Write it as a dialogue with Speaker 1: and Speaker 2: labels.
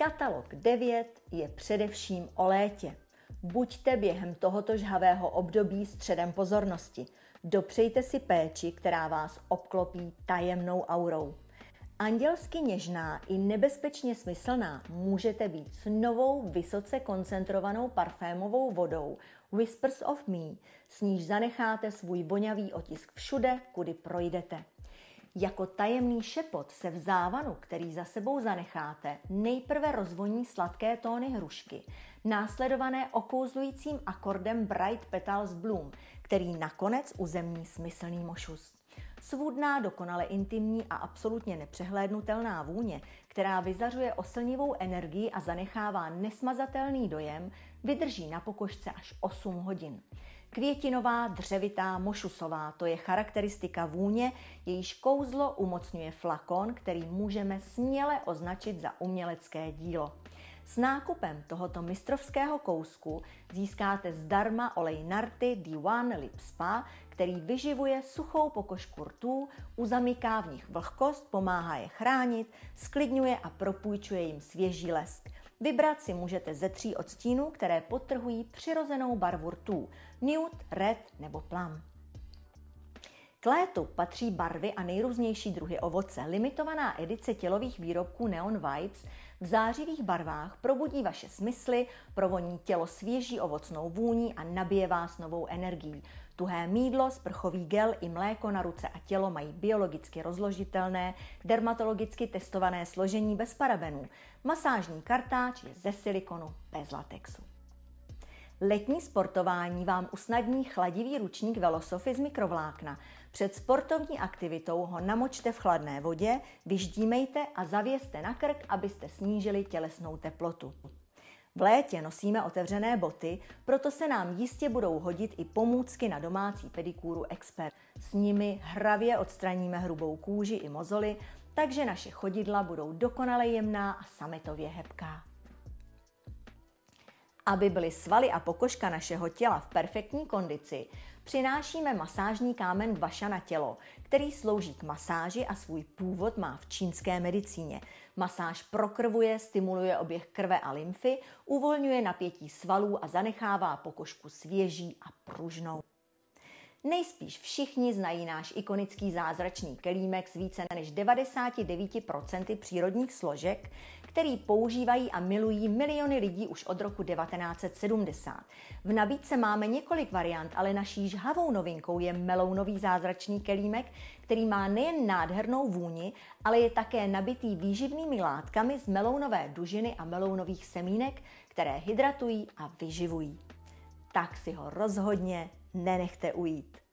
Speaker 1: Katalog 9 je především o létě. Buďte během tohoto žhavého období středem pozornosti. Dopřejte si péči, která vás obklopí tajemnou aurou. Andělsky něžná i nebezpečně smyslná můžete být s novou vysoce koncentrovanou parfémovou vodou Whispers of Me, s níž zanecháte svůj voňavý otisk všude, kudy projdete. Jako tajemný šepot se v závanu, který za sebou zanecháte, nejprve rozvoní sladké tóny hrušky, následované okouzlujícím akordem Bright Petals Bloom, který nakonec uzemní smyslný mošus. Svůdná, dokonale intimní a absolutně nepřehlédnutelná vůně, která vyzařuje oslnivou energii a zanechává nesmazatelný dojem, vydrží na pokožce až 8 hodin. Květinová dřevitá mošusová, to je charakteristika vůně, jejíž kouzlo umocňuje flakon, který můžeme směle označit za umělecké dílo. S nákupem tohoto mistrovského kousku získáte zdarma olej Narty D1 Lip Spa, který vyživuje suchou pokožku rtů, uzamyká v nich vlhkost, pomáhá je chránit, sklidňuje a propůjčuje jim svěží lesk. Vybrat si můžete ze tří odstínů, které podtrhují přirozenou barvu rtů – nude, red nebo plum. K létu patří barvy a nejrůznější druhy ovoce. Limitovaná edice tělových výrobků Neon Vibes v zářivých barvách probudí vaše smysly, provoní tělo svěží ovocnou vůní a nabije vás novou energií. Tuhé mídlo, sprchový gel i mléko na ruce a tělo mají biologicky rozložitelné, dermatologicky testované složení bez parabenů. Masážní kartáč je ze silikonu bez latexu. Letní sportování vám usnadní chladivý ručník Velosofy z mikrovlákna. Před sportovní aktivitou ho namočte v chladné vodě, vyždímejte a zavěste na krk, abyste snížili tělesnou teplotu. V létě nosíme otevřené boty, proto se nám jistě budou hodit i pomůcky na domácí pedikúru Expert. S nimi hravě odstraníme hrubou kůži i mozoly, takže naše chodidla budou dokonale jemná a sametově hebká. Aby byly svaly a pokožka našeho těla v perfektní kondici, přinášíme masážní kámen vaša na tělo, který slouží k masáži a svůj původ má v čínské medicíně. Masáž prokrvuje, stimuluje oběh krve a lymfy, uvolňuje napětí svalů a zanechává pokožku svěží a pružnou. Nejspíš všichni znají náš ikonický zázračný kelímek s více než 99% přírodních složek, který používají a milují miliony lidí už od roku 1970. V nabídce máme několik variant, ale naší žhavou novinkou je melounový zázračný kelímek, který má nejen nádhernou vůni, ale je také nabitý výživnými látkami z melounové dužiny a melounových semínek, které hydratují a vyživují. Tak si ho rozhodně nenechte ujít.